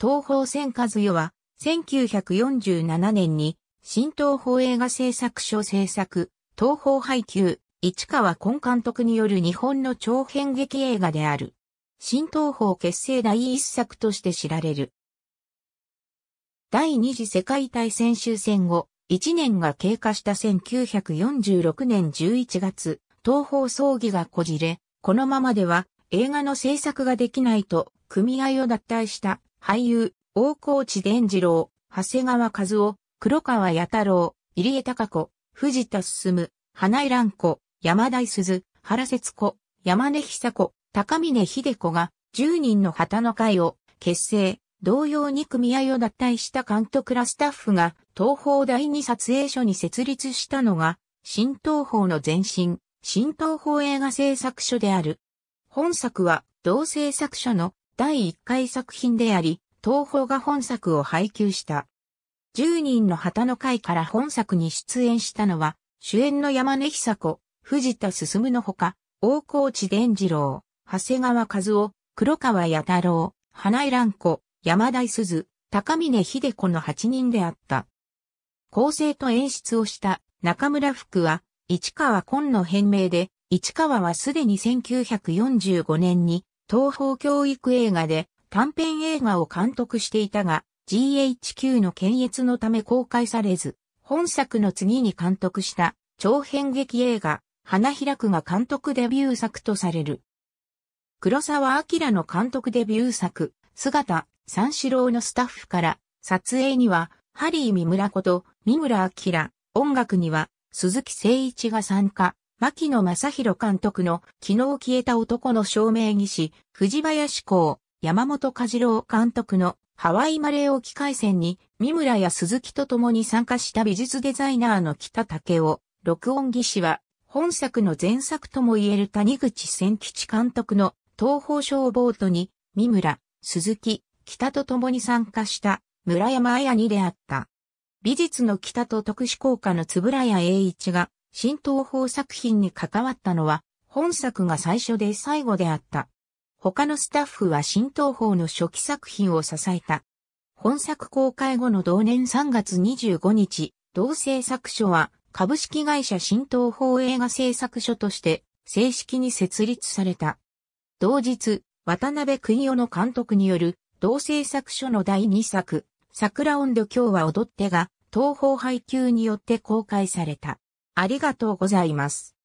東方千和代は、1947年に、新東方映画製作所制作、東方配給、市川根監督による日本の長編劇映画である。新東方結成第一作として知られる。第二次世界大戦終戦後、1年が経過した1946年11月、東方葬儀がこじれ、このままでは映画の制作ができないと組合を脱退した俳優、大河内伝次郎、長谷川和夫、黒川弥太郎、入江隆子、藤田進、花井蘭子、山田鈴、原節子、山根久子、高峰秀子が10人の旗の会を結成、同様に組合を脱退した監督らスタッフが東方第二撮影所に設立したのが新東方の前身、新東方映画製作所である。本作は同製作所の第1回作品であり、東宝が本作を配給した。10人の旗の会から本作に出演したのは、主演の山根久子、藤田進のほか、大河内伝次郎、長谷川和夫、黒川弥太郎、花井蘭子、山田鈴、高峰秀子の8人であった。構成と演出をした中村福は、市川紺の変名で、市川はすでに1945年に東方教育映画で短編映画を監督していたが、GHQ の検閲のため公開されず、本作の次に監督した長編劇映画、花開くが監督デビュー作とされる。黒沢明の監督デビュー作、姿、三四郎のスタッフから、撮影には、ハリー三村こと、三村明、音楽には、鈴木誠一が参加。牧野正宏監督の昨日消えた男の照明技師、藤林公、山本和郎監督のハワイマレー沖海戦に三村や鈴木と共に参加した美術デザイナーの北武雄、録音技師は本作の前作とも言える谷口千吉監督の東方ボートに三村、鈴木、北と共に参加した村山綾に出会った。美術の北と特殊効果の円谷栄一が新東宝作品に関わったのは、本作が最初で最後であった。他のスタッフは新東宝の初期作品を支えた。本作公開後の同年3月25日、同制作所は株式会社新東宝映画制作所として正式に設立された。同日、渡辺邦夫の監督による同制作所の第2作、桜音で、今日は踊ってが東宝配給によって公開された。ありがとうございます。